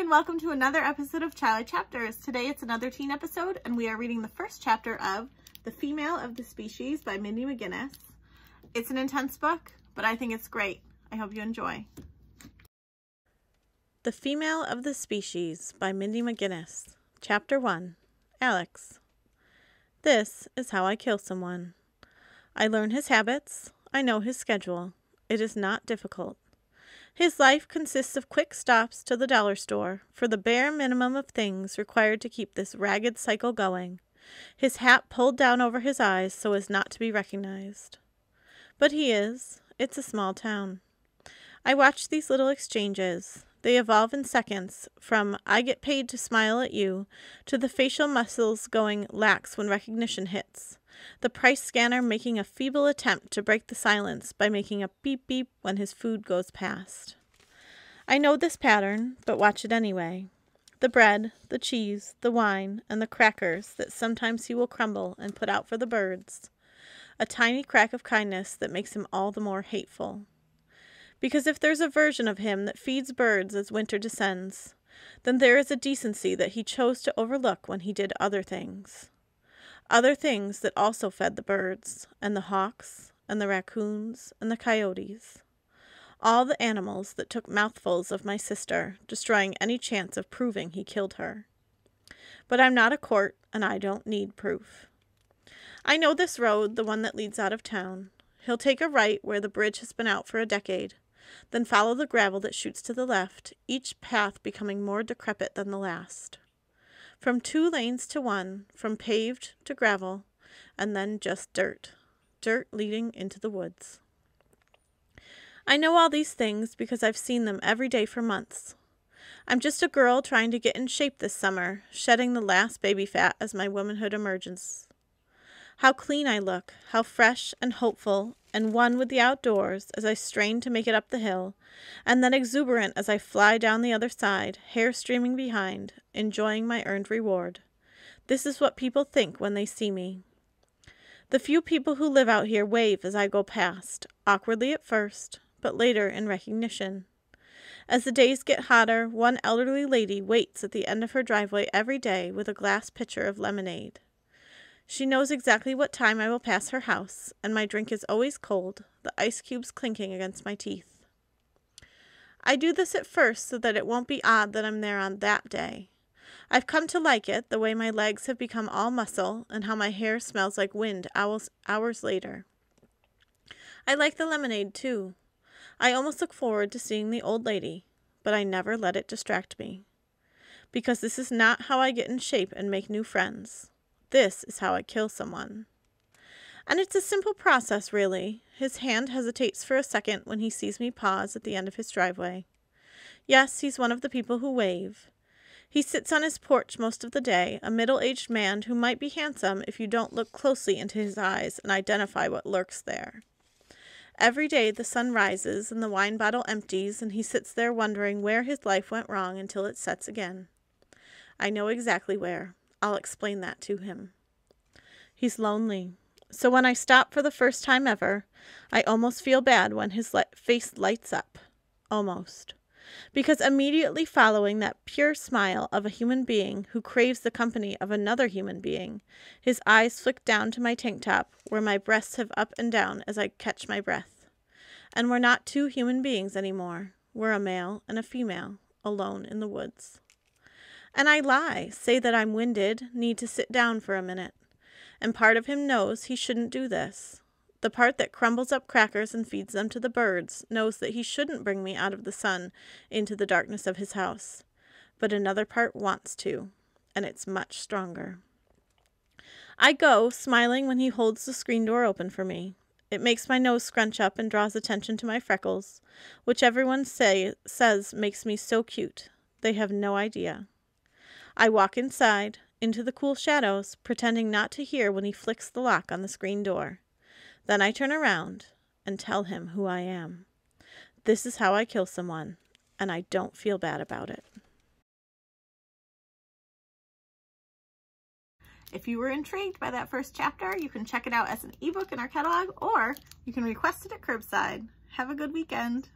and welcome to another episode of Child Chapters. Today it's another teen episode, and we are reading the first chapter of The Female of the Species by Mindy McGinnis. It's an intense book, but I think it's great. I hope you enjoy. The Female of the Species by Mindy McGinnis, Chapter 1 Alex. This is how I kill someone. I learn his habits, I know his schedule. It is not difficult. His life consists of quick stops to the dollar store for the bare minimum of things required to keep this ragged cycle going, his hat pulled down over his eyes so as not to be recognized. But he is. It's a small town. I watch these little exchanges. They evolve in seconds from I get paid to smile at you to the facial muscles going lax when recognition hits, the price scanner making a feeble attempt to break the silence by making a beep beep when his food goes past. I know this pattern, but watch it anyway. The bread, the cheese, the wine, and the crackers that sometimes he will crumble and put out for the birds. A tiny crack of kindness that makes him all the more hateful. Because if there's a version of him that feeds birds as winter descends, then there is a decency that he chose to overlook when he did other things. Other things that also fed the birds, and the hawks, and the raccoons, and the coyotes. All the animals that took mouthfuls of my sister, destroying any chance of proving he killed her. But I'm not a court, and I don't need proof. I know this road, the one that leads out of town. He'll take a right where the bridge has been out for a decade. Then follow the gravel that shoots to the left, each path becoming more decrepit than the last. From two lanes to one, from paved to gravel, and then just dirt. Dirt leading into the woods. I know all these things because I've seen them every day for months. I'm just a girl trying to get in shape this summer, shedding the last baby fat as my womanhood emerges. How clean I look, how fresh and hopeful and one with the outdoors as I strain to make it up the hill, and then exuberant as I fly down the other side, hair streaming behind, enjoying my earned reward. This is what people think when they see me. The few people who live out here wave as I go past, awkwardly at first, but later in recognition. As the days get hotter, one elderly lady waits at the end of her driveway every day with a glass pitcher of lemonade. She knows exactly what time I will pass her house, and my drink is always cold, the ice cubes clinking against my teeth. I do this at first so that it won't be odd that I'm there on that day. I've come to like it, the way my legs have become all muscle, and how my hair smells like wind hours, hours later. I like the lemonade, too. I almost look forward to seeing the old lady, but I never let it distract me. Because this is not how I get in shape and make new friends. This is how I kill someone. And it's a simple process, really. His hand hesitates for a second when he sees me pause at the end of his driveway. Yes, he's one of the people who wave. He sits on his porch most of the day, a middle aged man who might be handsome if you don't look closely into his eyes and identify what lurks there. Every day the sun rises and the wine bottle empties, and he sits there wondering where his life went wrong until it sets again. I know exactly where. I'll explain that to him. He's lonely. So when I stop for the first time ever, I almost feel bad when his face lights up. Almost. Because immediately following that pure smile of a human being who craves the company of another human being, his eyes flick down to my tank top where my breasts have up and down as I catch my breath. And we're not two human beings anymore. We're a male and a female, alone in the woods. And I lie, say that I'm winded, need to sit down for a minute. And part of him knows he shouldn't do this. The part that crumbles up crackers and feeds them to the birds knows that he shouldn't bring me out of the sun into the darkness of his house. But another part wants to, and it's much stronger. I go, smiling when he holds the screen door open for me. It makes my nose scrunch up and draws attention to my freckles, which everyone say, says makes me so cute. They have no idea. I walk inside, into the cool shadows, pretending not to hear when he flicks the lock on the screen door. Then I turn around and tell him who I am. This is how I kill someone, and I don't feel bad about it. If you were intrigued by that first chapter, you can check it out as an ebook in our catalog or you can request it at curbside. Have a good weekend.